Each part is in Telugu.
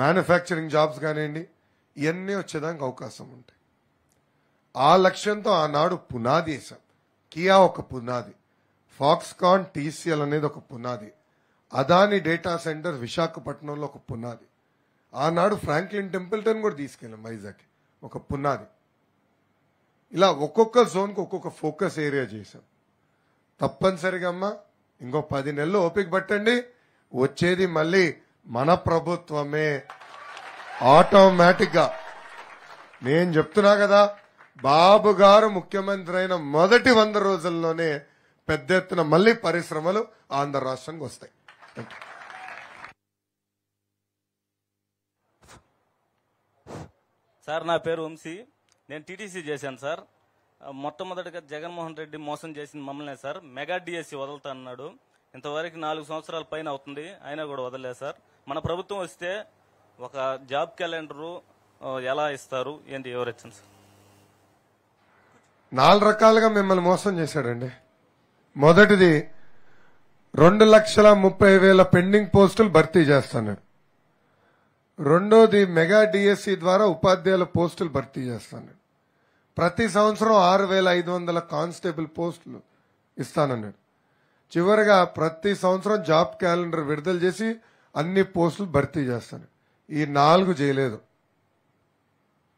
మ్యానుఫ్యాక్చరింగ్ జాబ్స్ కానివ్వండి ఇవన్నీ వచ్చేదానికి అవకాశం ఉంటాయి ఆ లక్ష్యంతో ఆనాడు పునాది వేశాం కియా ఒక పునాది ఫాక్స్కాన్ టీసీఎల్ అనేది ఒక పునాది అదాని డేటా సెంటర్ విశాఖపట్నంలో ఒక పునాది ఆనాడు ఫ్రాంక్లిన్ టెంపుల్టన్ కూడా తీసుకెళ్ళాం వైజాగ్ ఒక పునాది ఇలా ఒక్కొక్క జోన్కి ఒక్కొక్క ఫోకస్ ఏరియా చేసాం తప్పనిసరిగా అమ్మా ఇంకో పది నెలలు ఓపిక పట్టండి వచ్చేది మళ్ళీ మన ప్రభుత్వమే ఆటోమేటిక్గా నేను చెప్తున్నా కదా బాబు గారు ముఖ్యమంత్రి అయిన మొదటి వంద రోజుల్లోనే పెద్ద ఎత్తున మళ్లీ పరిశ్రమలు ఆంధ్ర రాష్ట్రానికి వస్తాయి సార్ నా పేరు వంశీ నేను టీటీసీ చేశాను సార్ మొట్టమొదటిగా జగన్మోహన్ రెడ్డి మోసం చేసింది మమ్మల్నే సార్ మెగా డిఎస్సి వదులుతా అన్నాడు ఇంతవరకు నాలుగు సంవత్సరాల పైన అవుతుంది అయినా కూడా వదలలేదు సార్ మన ప్రభుత్వం వస్తే ఒక జాబ్ క్యాలెండరు ఎలా ఇస్తారు ఏంటి వివరించండి సార్ నాలుగు రకాలుగా మిమ్మల్ని మోసం చేశాడండి మొదటిది రెండు లక్షల ముప్పై వేల పెండింగ్ పోస్టులు భర్తీ చేస్తాను రెండోది మెగా డిఎస్సి ద్వారా ఉపాధ్యాయుల పోస్టులు భర్తీ చేస్తాను ప్రతి సంవత్సరం ఆరు వేల ఐదు వందల కానిస్టేబుల్ పోస్టులు ఇస్తానన్నాడు చివరిగా ప్రతి సంవత్సరం జాబ్ క్యాలెండర్ విడుదల చేసి అన్ని పోస్టులు భర్తీ చేస్తాను ఈ నాలుగు చేయలేదు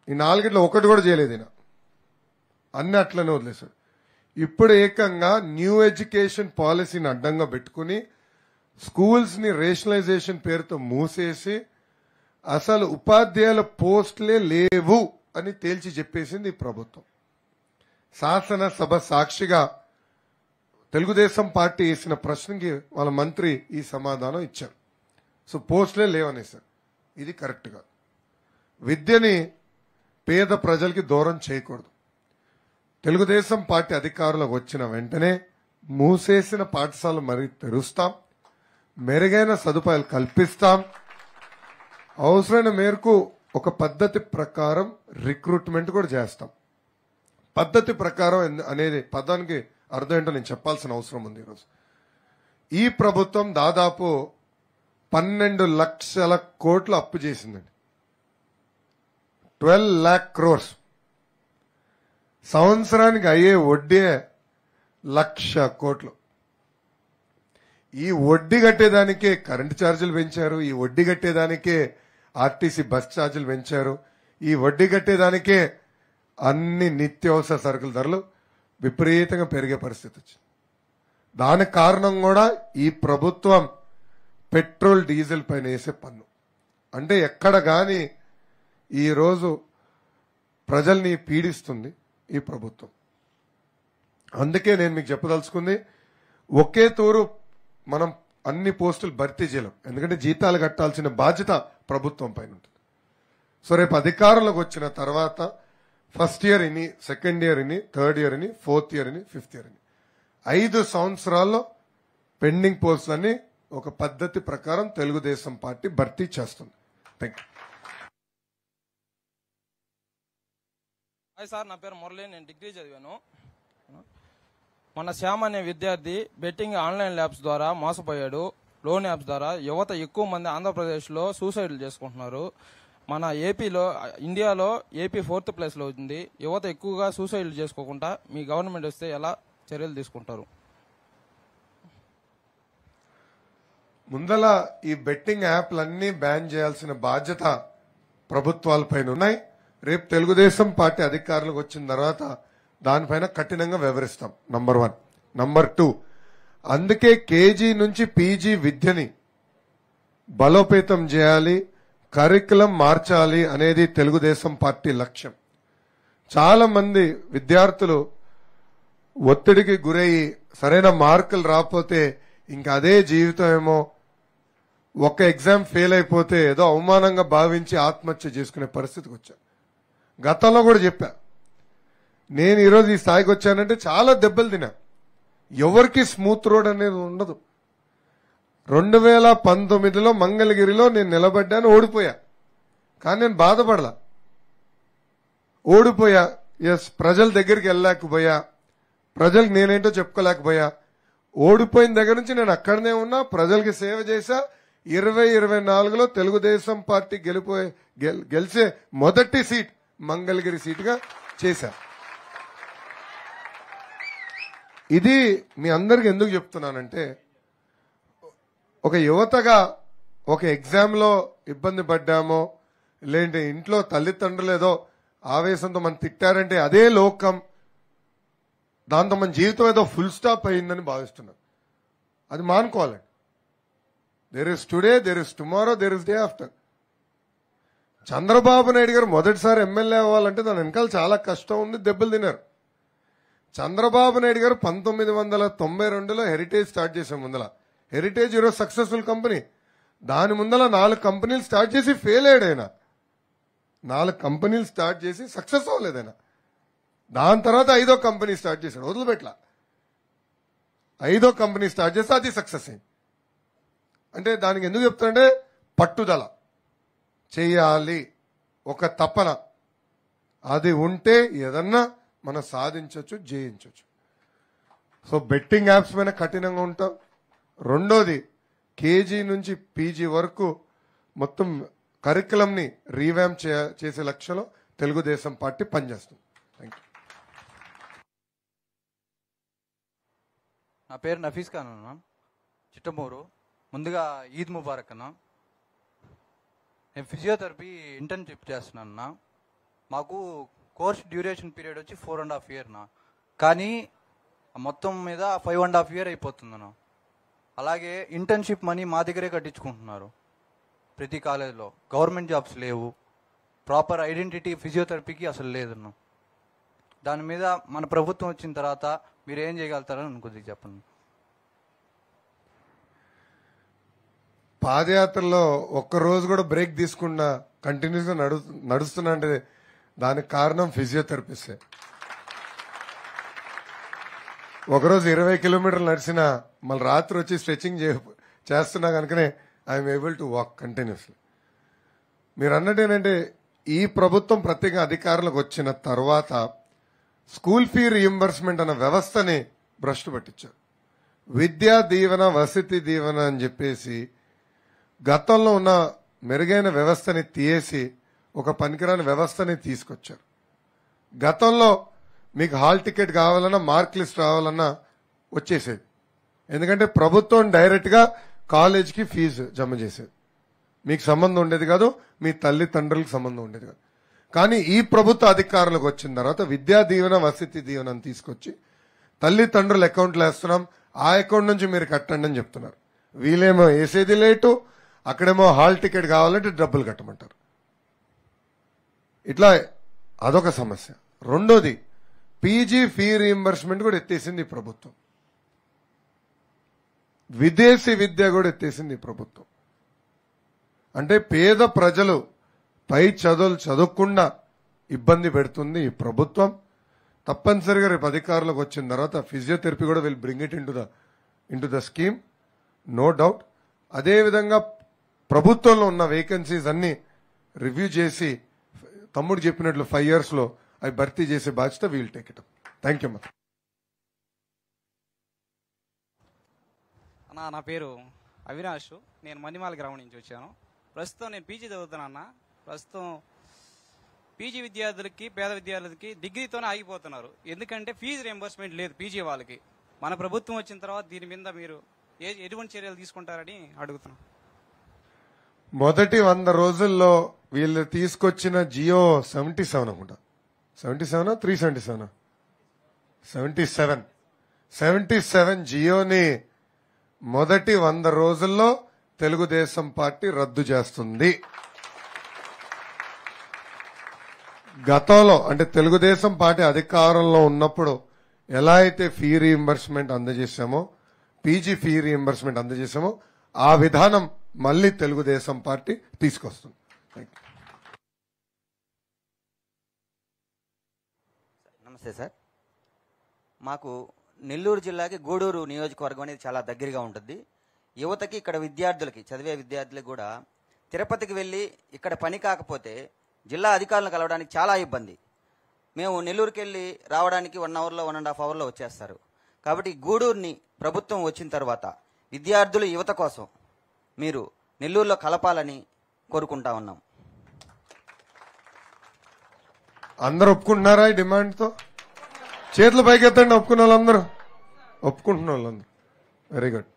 ఈ నాలుగిట్లో ఒకటి కూడా చేయలేదు ఈయన అన్ని అట్లనే వదిలేశాడు ఇప్పుడు ఏకంగా న్యూ ఎడ్యుకేషన్ పాలసీని అడ్డంగా పెట్టుకుని స్కూల్స్ని రేషనలైజేషన్ పేరుతో మూసేసి అసలు ఉపాధ్యాయుల పోస్టులే లేవు అని తేల్చి చెప్పేసింది ఈ ప్రభుత్వం శాసనసభ సాక్షిగా తెలుగుదేశం పార్టీ వేసిన ప్రశ్నకి వాళ్ళ మంత్రి ఈ సమాధానం ఇచ్చారు సో పోస్టులే లేవనేసారు ఇది కరెక్ట్ కాదు విద్యని పేద ప్రజలకి దూరం చేయకూడదు తెలుగుదేశం పార్టీ అధికారులకు వచ్చిన వెంటనే మూసేసిన పాఠశాలలు మరి తెరుస్తాం మెరుగైన సదుపాయాలు కల్పిస్తాం అవసరమైన మేరకు ఒక పద్ధతి ప్రకారం రిక్రూట్మెంట్ కూడా చేస్తాం పద్ధతి ప్రకారం అనేది పదానికి అర్థం ఏంటో నేను చెప్పాల్సిన అవసరం ఉంది ఈరోజు ఈ ప్రభుత్వం దాదాపు పన్నెండు లక్షల కోట్లు అప్పు చేసిందండి ట్వెల్వ్ ల్యాక్ క్రోర్స్ సంవత్సరానికి అయ్యే వడ్డీ లక్ష కోట్లు ఈ వడ్డీ కట్టేదానికే కరెంటు ఛార్జీలు పెంచారు ఈ వడ్డీ కట్టేదానికే ఆర్టీసీ బస్ ఛార్జీలు పెంచారు ఈ వడ్డీ కట్టేదానికే అన్ని నిత్యావసర సరుకుల ధరలు విపరీతంగా పెరిగే పరిస్థితి వచ్చింది దానికి కారణం కూడా ఈ ప్రభుత్వం పెట్రోల్ డీజిల్ పైన వేసే పన్ను అంటే ఎక్కడ కానీ ఈరోజు ప్రజల్ని పీడిస్తుంది ఈ ప్రభుత్వం అందుకే నేను మీకు చెప్పదలుచుకుంది ఒకే తూరు మనం అన్ని పోస్టులు భర్తీ చేయలేం ఎందుకంటే జీతాలు కట్టాల్సిన బాధ్యత ప్రభుత్వం పైన ఉంటుంది సో రేపు అధికారంలోకి వచ్చిన తర్వాత ఫస్ట్ ఇయర్ ఇని సెకండ్ ఇయర్ ఇని థర్డ్ ఇయర్ ఇని ఫోర్త్ ఇయర్ ఇని ఫిఫ్త్ ఇయర్ ఇని ఐదు సంవత్సరాల్లో పెండింగ్ పోస్టులన్నీ ఒక పద్ధతి ప్రకారం తెలుగుదేశం పార్టీ భర్తీ చేస్తుంది థ్యాంక్ యూ సార్ నా పేరు మురళి నేను డిగ్రీ చదివాను మన శ్యామ్ అనే విద్యార్థి బెట్టింగ్ ఆన్లైన్ ల్యాబ్స్ ద్వారా మోసపోయాడు లోన్ యాప్స్ ద్వారా యువత ఎక్కువ మంది ఆంధ్రప్రదేశ్లో సూసైడ్లు చేసుకుంటున్నారు మన ఏపీలో ఇండియాలో ఏపీ ఫోర్త్ ప్లేస్లో ఉంది యువత ఎక్కువగా సూసైడ్లు చేసుకోకుండా మీ గవర్నమెంట్ వస్తే ఎలా చర్యలు తీసుకుంటారు ముందల ఈ బెట్టింగ్ యాప్లన్నీ బ్యాన్ చేయాల్సిన బాధ్యత ప్రభుత్వాలపై ఉన్నాయి రేపు తెలుగుదేశం పార్టీ అధికారులకు వచ్చిన తర్వాత దానిపైన కఠినంగా వివరిస్తాం నంబర్ వన్ నంబర్ టూ అందుకే కేజీ నుంచి పీజీ విద్యని బలోపేతం చేయాలి కరికులం మార్చాలి అనేది తెలుగుదేశం పార్టీ లక్ష్యం చాలామంది విద్యార్థులు ఒత్తిడికి గురయ్యి సరైన మార్కులు రాకపోతే ఇంకా అదే జీవితం ఏమో ఒక ఎగ్జామ్ ఫెయిల్ అయిపోతే ఏదో అవమానంగా భావించి ఆత్మహత్య చేసుకునే పరిస్థితికి వచ్చాను గతంలో కూడా చెప్పా నేను ఈరోజు ఈ స్థాయికి వచ్చానంటే చాలా దెబ్బలు తినా ఎవరికి స్మూత్ రోడ్ అనేది ఉండదు రెండు వేల పంతొమ్మిదిలో మంగళగిరిలో నేను నిలబడ్డాను ఓడిపోయా కానీ నేను బాధపడలా ఓడిపోయా ఎస్ ప్రజల దగ్గరికి వెళ్ళలేకపోయా ప్రజలకు నేనేంటో చెప్పుకోలేకపోయా ఓడిపోయిన దగ్గర నుంచి నేను అక్కడనే ఉన్నా ప్రజలకి సేవ చేశా ఇరవై ఇరవై నాలుగులో తెలుగుదేశం పార్టీ గెలిపోయే గెలిచే మొదటి సీట్ మంగళగిరి సీటుగా చేశారు ఇది మీ అందరికి ఎందుకు చెప్తున్నానంటే ఒక యువతగా ఒక ఎగ్జామ్లో ఇబ్బంది పడ్డామో లేదంటే ఇంట్లో తల్లిదండ్రులు ఏదో ఆవేశంతో మనం తిట్టారంటే అదే లోకం దాంతో మన జీవితం ఏదో ఫుల్ స్టాప్ అయిందని భావిస్తున్నాం అది మానుకోవాలండి there is today there is tomorrow there is day after Chandrababu Naidu garu మొదటిసారి ఎమ్మెల్యే అవ్వాలంటే దాని వెనకాల చాలా కష్టం ఉంది దెబ్బలు తినారు చంద్రబాబు నాయుడు గారు పంతొమ్మిది వందల తొంభై రెండులో హెరిటేజ్ స్టార్ట్ చేసే ముందల హెరిటేజ్ ఈరోజు సక్సెస్ఫుల్ కంపెనీ దాని ముందల నాలుగు కంపెనీలు స్టార్ట్ చేసి ఫెయిల్ అయ్యాడు ఆయన నాలుగు కంపెనీలు స్టార్ట్ చేసి సక్సెస్ అవ్వలేదు ఆయన దాని తర్వాత ఐదో కంపెనీ స్టార్ట్ చేశాడు వదిలిపెట్ల ఐదో కంపెనీ స్టార్ట్ చేస్తే అది సక్సెస్ అయింది అంటే దానికి ఎందుకు చెప్తానంటే పట్టుదల చేయాలి ఒక తపన అది ఉంటే ఏదన్నా మనం సాధించవచ్చు జయించవచ్చు సో బెట్టింగ్ యాప్స్ మీద కఠినంగా ఉంటాం రెండోది కేజీ నుంచి పీజీ వరకు మొత్తం కరికులంని రీవ్యామ్ చేసే లక్ష్యంలో తెలుగుదేశం పార్టీ పనిచేస్తుంది థ్యాంక్ యూ నా పేరు నఫీస్ ఖాన్ మ్యామ్ చిట్టమూరు ముందుగా ఈద్ ముబారక్ అన్న నేను ఫిజియోథెరపీ ఇంటర్న్షిప్ చేస్తున్నాను అన్న మాకు కోర్స్ డ్యూరేషన్ పీరియడ్ వచ్చి ఫోర్ అండ్ హాఫ్ ఇయర్ నా కానీ మొత్తం మీద ఫైవ్ అండ్ హాఫ్ ఇయర్ అయిపోతుందన్నా అలాగే ఇంటర్న్షిప్ మనీ మా దగ్గరే కట్టించుకుంటున్నారు ప్రతి కాలేజీలో గవర్నమెంట్ జాబ్స్ లేవు ప్రాపర్ ఐడెంటిటీ ఫిజియోథెరపీకి అసలు లేదన్నా దాని మీద మన ప్రభుత్వం వచ్చిన తర్వాత మీరు ఏం చేయగలుగుతారని కొద్దిగా చెప్పండి పాదయాత్రలో ఒక్కరోజు కూడా బ్రేక్ తీసుకున్నా కంటిన్యూస్గా నడు నడుస్తున్నా అంటే దానికి కారణం ఫిజియోథెరపిస్టే ఒకరోజు ఇరవై కిలోమీటర్లు నడిచినా మళ్ళీ రాత్రి వచ్చి స్ట్రెచ్చింగ్ చేస్తున్నా కనుకనే I'm able to walk continuously మీరు అన్నట్టు ఏంటంటే ఈ ప్రభుత్వం ప్రత్యేక అధికారులకు వచ్చిన తర్వాత స్కూల్ ఫీ రియంబర్స్మెంట్ అన్న వ్యవస్థని భ్రష్టు పట్టించారు విద్యా దీవెన వసతి దీవెన అని చెప్పేసి గతంలో ఉన్న మెరుగైన వ్యవస్థని తీయేసి ఒక పనికిరాని వ్యవస్థని తీసుకొచ్చారు గతంలో మీకు హాల్ టికెట్ కావాలన్నా మార్క్ లిస్ట్ రావాలన్నా వచ్చేసేది ఎందుకంటే ప్రభుత్వం డైరెక్ట్గా కాలేజ్కి ఫీజు జమ చేసేది మీకు సంబంధం ఉండేది కాదు మీ తల్లిదండ్రులకు సంబంధం ఉండేది కాదు కానీ ఈ ప్రభుత్వ అధికారులకు వచ్చిన తర్వాత విద్యా దీవెన వసతి దీవెన తీసుకొచ్చి తల్లిదండ్రులు అకౌంట్లో వేస్తున్నాం ఆ అకౌంట్ నుంచి మీరు కట్టండి అని చెప్తున్నారు వీలేమో వేసేది లేటు అక్కడేమో హాల్ టికెట్ కావాలంటే డబ్బులు కట్టమంటారు ఇట్లా అదొక సమస్య రెండోది పీజీ ఫీ రీఎంబర్స్మెంట్ కూడా ఎత్తేసింది ప్రభుత్వం విదేశీ విద్య కూడా ఎత్తేసింది ప్రభుత్వం అంటే పేద ప్రజలు పై చదువులు చదువుకుండా ఇబ్బంది పెడుతుంది ఈ ప్రభుత్వం తప్పనిసరిగా రేపు అధికారులకు వచ్చిన తర్వాత ఫిజియోథెరపీ కూడా will bring it into the into the scheme no doubt అదేవిధంగా ప్రభుత్వంలో ఉన్న వేకెన్సీస్ అన్ని రివ్యూ చేసి తమ్ముడు చెప్పినట్లు ఫైవ్ ఇయర్స్లో అవి భర్తీ చేసే బాధ్యత we'll take it thank you అన్నా నా పేరు అవినాష్ నేను మణిమాల గ్రామం నుంచి వచ్చాను ప్రస్తుతం నేను పీజీ చదువుతున్నా ప్రస్తుతం పీజీ విద్యార్థులకి పేద విద్యార్థులకి డిగ్రీతోనే ఆగిపోతున్నారు ఎందుకంటే ఫీజు రియంబర్స్మెంట్ లేదు పీజీ వాళ్ళకి మన ప్రభుత్వం వచ్చిన తర్వాత దీని మీద మీరు ఏ ఎటువంటి చర్యలు తీసుకుంటారని అడుగుతున్నాను మొదటి వంద రోజుల్లో వీళ్ళు తీసుకొచ్చిన జియో సెవెంటీ సెవెన్ అనుకుంటా seventy seven three seventy seven seventy seven seventy seven జియోని మొదటి వంద రోజుల్లో తెలుగుదేశం పార్టీ రద్దు చేస్తుంది గతంలో అంటే తెలుగుదేశం పార్టీ అధికారంలో ఉన్నప్పుడు ఎలా అయితే ఫీ రీఎంబర్స్మెంట్ అందజేశామో పీజీ ఫీ రీఎంబర్స్మెంట్ అందజేశామో ఆ విధానం మళ్ళీ తెలుగుదేశం పార్టీ తీసుకొస్తుంది నమస్తే సార్ మాకు నెల్లూరు జిల్లాకి గూడూరు నియోజకవర్గం అనేది చాలా దగ్గరగా ఉంటుంది యువతకి ఇక్కడ విద్యార్థులకి చదివే విద్యార్థులకు కూడా తిరుపతికి వెళ్ళి ఇక్కడ పని కాకపోతే జిల్లా అధికారులను కలవడానికి చాలా ఇబ్బంది మేము నెల్లూరుకి వెళ్ళి రావడానికి వన్ అవర్లో వన్ అండ్ హాఫ్ అవర్లో వచ్చేస్తారు కాబట్టి గూడూరుని ప్రభుత్వం వచ్చిన తర్వాత విద్యార్థులు యువత కోసం మీరు నెల్లూరులో కలపాలని కోరుకుంటా ఉన్నాం అందరు ఒప్పుకుంటున్నారా ఈ డిమాండ్తో చేతులు పైకెత్తండి ఒప్పుకున్న వాళ్ళందరూ ఒప్పుకుంటున్న వాళ్ళందరూ వెరీ గుడ్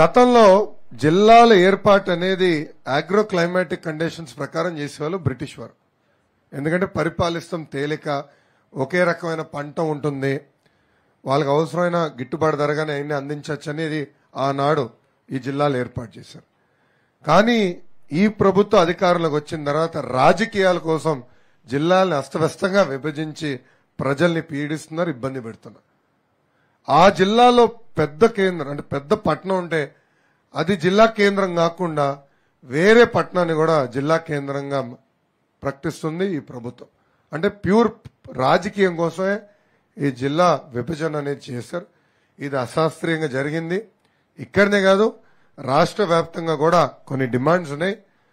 గతంలో జిల్లాల ఏర్పాటు అనేది ఆగ్రో క్లైమాటిక్ కండిషన్స్ ప్రకారం చేసేవాళ్ళు బ్రిటిష్ వారు ఎందుకంటే పరిపాలిస్తాం తేలిక ఒకే రకమైన పంట ఉంటుంది వాళ్ళకి అవసరమైన గిట్టుబాటు ధరగానే అన్ని అందించవచ్చు అనేది ఆనాడు ఈ జిల్లాలు ఏర్పాటు చేశారు కానీ ఈ ప్రభుత్వ అధికారులకు వచ్చిన తర్వాత రాజకీయాల కోసం జిల్లాలను అస్తవ్యస్తంగా విభజించి ప్రజల్ని పీడిస్తున్నారు ఇబ్బంది పెడుతున్నారు ఆ జిల్లాలో పెద్ద కేంద్రం అంటే పెద్ద పట్టణం ఉంటే అది జిల్లా కేంద్రం కాకుండా వేరే పట్టణాన్ని కూడా జిల్లా కేంద్రంగా ప్రకటిస్తుంది ఈ ప్రభుత్వం అంటే ప్యూర్ రాజకీయం కోసమే ఈ జిల్లా విభజన అనేది చేశారు ఇది అశాస్త్రీయంగా జరిగింది ఇక్కడనే కాదు రాష్ట్ర వ్యాప్తంగా కూడా కొన్ని డిమాండ్స్ ఉన్నాయి